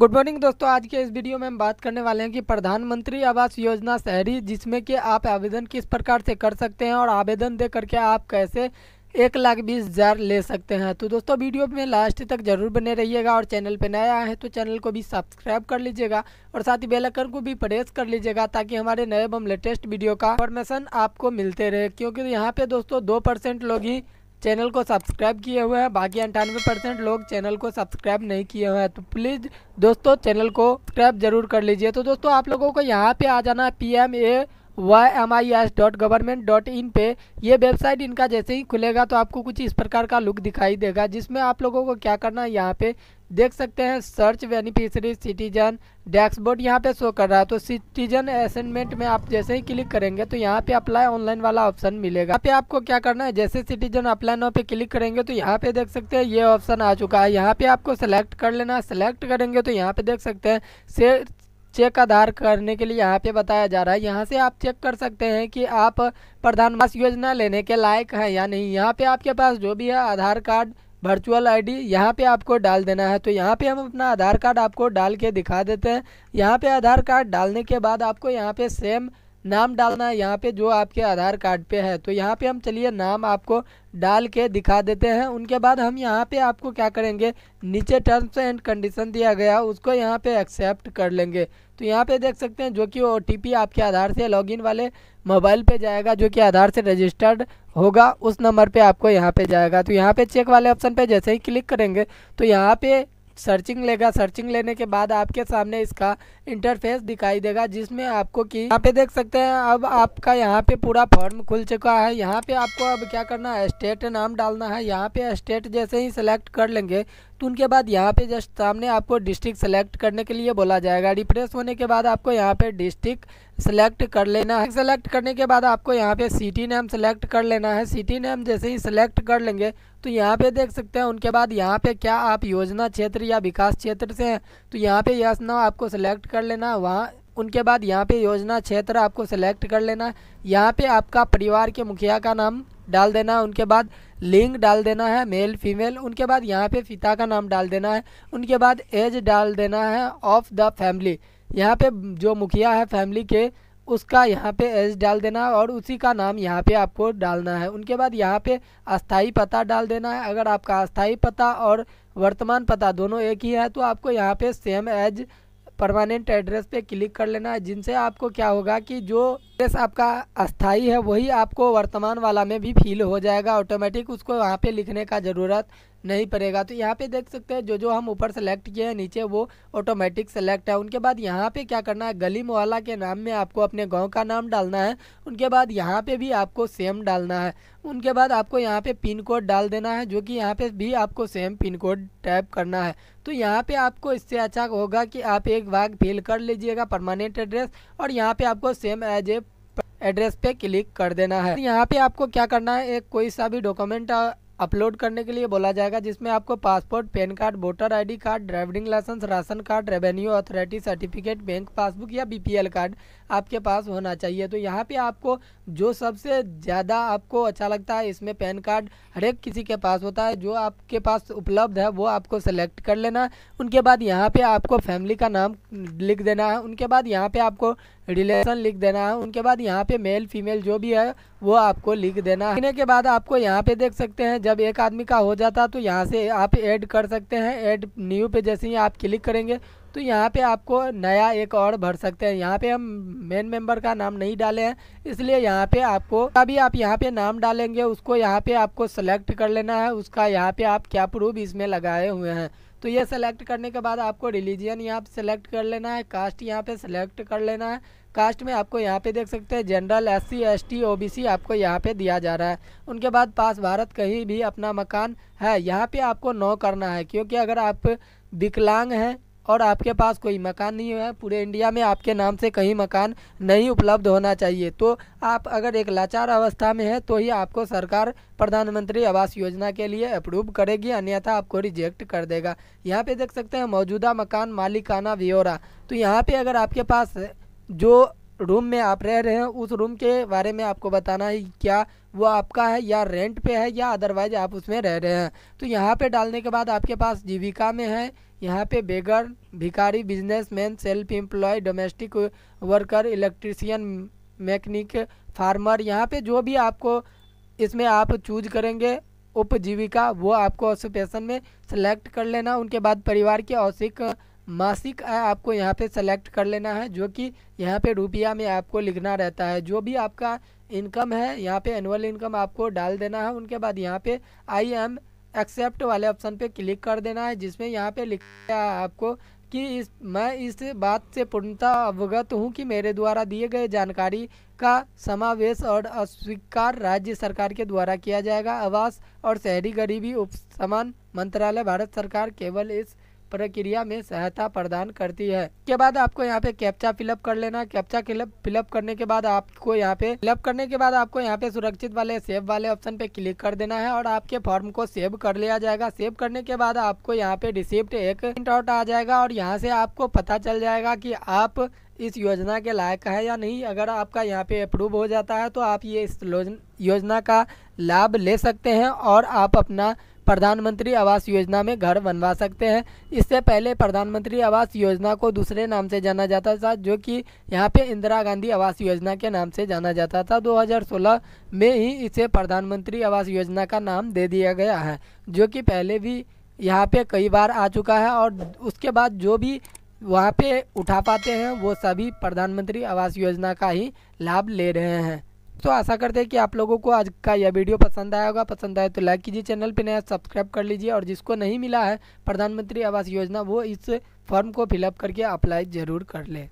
good तो morning दोस्तों आज के इस वीडियो में हम बात करने वाले हैं कि प्रधानमंत्री आवास योजना शहरी जिसमें कि आप आवेदन किस प्रकार से कर सकते हैं और आवेदन दे करके आप कैसे एक लाख बीस हज़ार ले सकते हैं तो दोस्तों वीडियो में लास्ट तक जरूर बने रहिएगा और चैनल पर नया है तो चैनल को भी सब्सक्राइब कर लीजिएगा और साथ ही बेलकन को भी प्रेस कर लीजिएगा ताकि हमारे नए एवं लेटेस्ट वीडियो का इन्फॉर्मेशन आपको मिलते रहे क्योंकि यहाँ पर दोस्तों दो परसेंट लोग ही चैनल को सब्सक्राइब किए हुए हैं बाकी अंठानवे परसेंट लोग चैनल को सब्सक्राइब नहीं किए हुए हैं तो प्लीज़ दोस्तों चैनल को सब्सक्राइब जरूर कर लीजिए तो दोस्तों आप लोगों को यहाँ पे आ जाना है P M A Y M I S dot government dot in पे ये वेबसाइट इनका जैसे ही खुलेगा तो आपको कुछ इस प्रकार का लुक दिखाई देगा जिसमें आप लोगों को क्या करना है यहाँ पे देख सकते हैं सर्च बेनिफिशरी सिटीजन डैशबोर्ड यहाँ पे शो कर रहा है तो सिटीजन असाइनमेंट में आप जैसे ही क्लिक करेंगे तो यहाँ पे अप्लाई ऑनलाइन वाला ऑप्शन मिलेगा यहाँ पे आपको क्या करना है जैसे सिटीजन अप्लाई नाउ पे क्लिक करेंगे तो यहाँ पे देख सकते हैं ये ऑप्शन आ चुका है यहाँ पे आपको सेलेक्ट कर लेना सेलेक्ट करेंगे तो यहाँ पे देख सकते हैं चेक आधार करने के लिए यहाँ पे बताया जा रहा है यहाँ से आप चेक कर सकते हैं कि आप प्रधान योजना लेने के लायक हैं या नहीं यहाँ पे आपके पास जो भी है आधार कार्ड वर्चुअल आईडी डी यहाँ पर आपको डाल देना है तो यहाँ पे हम अपना आधार कार्ड आपको डाल के दिखा देते हैं यहाँ पे आधार कार्ड डालने के बाद आपको यहाँ पे सेम नाम डालना है यहाँ पे जो आपके आधार कार्ड पे है तो यहाँ पे हम चलिए नाम आपको डाल के दिखा देते हैं उनके बाद हम यहाँ पे आपको क्या करेंगे नीचे टर्म्स एंड कंडीशन दिया गया उसको यहाँ पे एक्सेप्ट कर लेंगे तो यहाँ पे देख सकते हैं जो कि ओ आपके आधार से लॉगिन वाले मोबाइल पे जाएगा जो कि आधार से रजिस्टर्ड होगा उस नंबर पे आपको यहाँ पे जाएगा तो यहाँ पे चेक वाले ऑप्शन पे जैसे ही क्लिक करेंगे तो यहाँ पे सर्चिंग लेगा सर्चिंग लेने के बाद आपके सामने इसका इंटरफेस दिखाई देगा जिसमें आपको कि यहाँ पे देख सकते हैं अब आपका यहाँ पे पूरा फॉर्म खुल चुका है यहाँ पे आपको अब क्या करना है स्टेट नाम डालना है यहाँ पे स्टेट जैसे ही सिलेक्ट कर लेंगे तो उनके बाद यहाँ पे जस्ट सामने आपको डिस्ट्रिक्ट सेलेक्ट करने के लिए बोला जाएगा रिफ्रेश होने के बाद आपको यहाँ पे डिस्ट्रिक्ट सेलेक्ट कर लेना है सेलेक्ट करने के बाद आपको यहाँ पे सिटी नेम सेलेक्ट कर लेना है सिटी नेम जैसे ही सेलेक्ट कर लेंगे तो यहाँ पे देख सकते हैं उनके बाद यहाँ पे क्या आप योजना क्षेत्र या विकास क्षेत्र से हैं तो यहाँ पे यस ना आपको सेलेक्ट कर लेना है वहाँ उनके बाद यहाँ पे योजना क्षेत्र आपको सेलेक्ट कर लेना है यहाँ पे आपका परिवार के मुखिया का नाम डाल देना है उनके बाद लिंग डाल देना है मेल फीमेल उनके बाद यहाँ पे पिता का नाम डाल देना है उनके बाद एज डाल देना है ऑफ द फैमिली यहाँ पे जो मुखिया है फैमिली के उसका यहाँ पे एज डाल देना है और उसी का नाम यहाँ पे आपको डालना है उनके बाद यहाँ पे अस्थाई पता डाल देना है अगर आपका अस्थाई पता और वर्तमान पता दोनों एक ही है तो आपको यहाँ पे सेम एज परमानेंट एड्रेस पे क्लिक कर लेना है जिनसे आपको क्या होगा कि जो एड्रेस आपका अस्थाई है वही आपको वर्तमान वाला में भी फील हो जाएगा ऑटोमेटिक उसको वहाँ पे लिखने का ज़रूरत नहीं पड़ेगा तो यहाँ पे देख सकते हैं जो जो हम ऊपर सेलेक्ट किए हैं नीचे वो ऑटोमेटिक सेलेक्ट है उनके बाद यहाँ पे क्या करना है गली मोहल्ला के नाम में आपको अपने गाँव का नाम डालना है उनके बाद यहाँ पे भी आपको सेम डालना है उनके बाद आपको यहाँ पे पिन कोड डाल देना है जो कि यहाँ पे भी आपको सेम पिन कोड टाइप करना है तो यहाँ पे आपको इससे अच्छा होगा कि आप एक भाग फिल कर लीजिएगा परमानेंट एड्रेस और यहाँ पे आपको सेम एज ए एड्रेस पे क्लिक कर देना है यहाँ पे आपको क्या करना है एक कोई सा भी डॉक्यूमेंट अपलोड करने के लिए बोला जाएगा जिसमें आपको passport PAN card voter ID card driving licence ration card revenue authority certificate bank passbook या बीपीएल कार्ड आपके पास होना चाहिए तो यहाँ पे आपको जो सबसे ज़्यादा आपको अच्छा लगता है इसमें पैन कार्ड हर एक किसी के पास होता है जो आपके पास उपलब्ध है वो आपको सेलेक्ट कर लेना उनके बाद यहाँ पर आपको फैमिली का नाम लिख देना है उनके बाद यहाँ पर आपको रिलेशन लिख देना है उनके बाद यहाँ पे मेल फीमेल जो भी है वो आपको लिख देना है लिखने के बाद आपको यहाँ पे देख सकते हैं जब एक आदमी का हो जाता तो यहाँ से आप ऐड कर सकते हैं ऐड न्यू पे जैसे ही आप क्लिक करेंगे तो यहाँ पे आपको नया एक और भर सकते हैं यहाँ पे हम मेन मेंबर का नाम नहीं डाले हैं इसलिए यहाँ पे आपको अभी आप यहाँ पे नाम डालेंगे उसको यहाँ पे आपको सेलेक्ट कर लेना है उसका यहाँ पे आप क्या प्रूफ इसमें लगाए हुए हैं तो ये सेलेक्ट करने के बाद आपको रिलीजन यहाँ पे सेलेक्ट कर लेना है कास्ट यहाँ पे सेलेक्ट कर लेना है कास्ट में आपको यहाँ पे देख सकते हैं general S C S T O B C आपको यहाँ पे दिया जा रहा है उनके बाद पास भारत कहीं भी अपना मकान है यहाँ पे आपको नो करना है क्योंकि अगर आप विकलांग हैं और आपके पास कोई मकान नहीं है पूरे इंडिया में आपके नाम से कहीं मकान नहीं उपलब्ध होना चाहिए तो आप अगर एक लाचार अवस्था में है तो ही आपको सरकार प्रधानमंत्री आवास योजना के लिए अप्रूव करेगी अन्यथा आपको रिजेक्ट कर देगा यहाँ पे देख सकते हैं मौजूदा मकान मालिकाना व्योरा तो यहाँ पे अगर आपके पास जो रूम में आप रह रहे हैं उस रूम के बारे में आपको बताना है क्या वो आपका है या रेंट पे है या अदरवाइज आप उसमें रह रहे हैं तो यहाँ पे डालने के बाद आपके पास जीविका में है यहाँ पे बेगर भिकारी businessman self employ domestic worker electrician mechanic farmer यहाँ पे जो भी आपको इसमें आप चूज करेंगे उपजीविका वो आपको ऑसोपेशन में सेलेक्ट कर लेना उनके बाद परिवार के औसिक मासिक आय आपको यहाँ पे सेलेक्ट कर लेना है जो कि यहाँ पे रुपया में आपको लिखना रहता है जो भी आपका इनकम है यहाँ पे एनुअल इनकम आपको डाल देना है उनके बाद यहाँ पे आई एम एक्सेप्ट वाले ऑप्शन पे क्लिक कर देना है जिसमें यहाँ पे लिखा है आपको कि इस मैं इस बात से पूर्णतः अवगत हूँ कि मेरे द्वारा दिए गए जानकारी का समावेश और अस्वीकार राज्य सरकार के द्वारा किया जाएगा आवास और शहरी गरीबी उप समान मंत्रालय भारत सरकार केवल इस प्रक्रिया में सहायता प्रदान करती है के बाद आपको यहाँ पे कैप्चा फिलअप कर लेना कैप्चा फिलअप करने के बाद आपको यहाँ पे फिलअप करने के बाद आपको यहाँ पे सुरक्षित वाले सेव वाले ऑप्शन पे क्लिक कर देना है और आपके फॉर्म को सेव कर लिया जाएगा सेव करने के बाद आपको यहाँ पे रिसिप्ट एक प्रिंट आउट आ जाएगा और यहाँ से आपको पता चल जाएगा की आप इस योजना के लायक है या नहीं अगर आपका यहाँ पे अप्रूव हो जाता है तो आप ये इस योजना का लाभ ले सकते हैं और आप अपना प्रधानमंत्री आवास योजना में घर बनवा सकते हैं इससे पहले प्रधानमंत्री आवास योजना को दूसरे नाम से जाना जाता था जो कि यहाँ पे इंदिरा गांधी आवास योजना के नाम से जाना जाता था 2016 में ही इसे प्रधानमंत्री आवास योजना का नाम दे दिया गया है जो कि पहले भी यहाँ पे कई बार आ चुका है और उसके बाद जो भी वहाँ पे उठा पाते हैं वो सभी प्रधानमंत्री आवास योजना का ही लाभ ले रहे हैं तो आशा करते हैं कि आप लोगों को आज का यह वीडियो पसंद आया होगा पसंद आया तो लाइक कीजिए चैनल पर नया सब्सक्राइब कर लीजिए और जिसको नहीं मिला है प्रधानमंत्री आवास योजना वो इस फॉर्म को फिलअप करके अप्लाई ज़रूर कर ले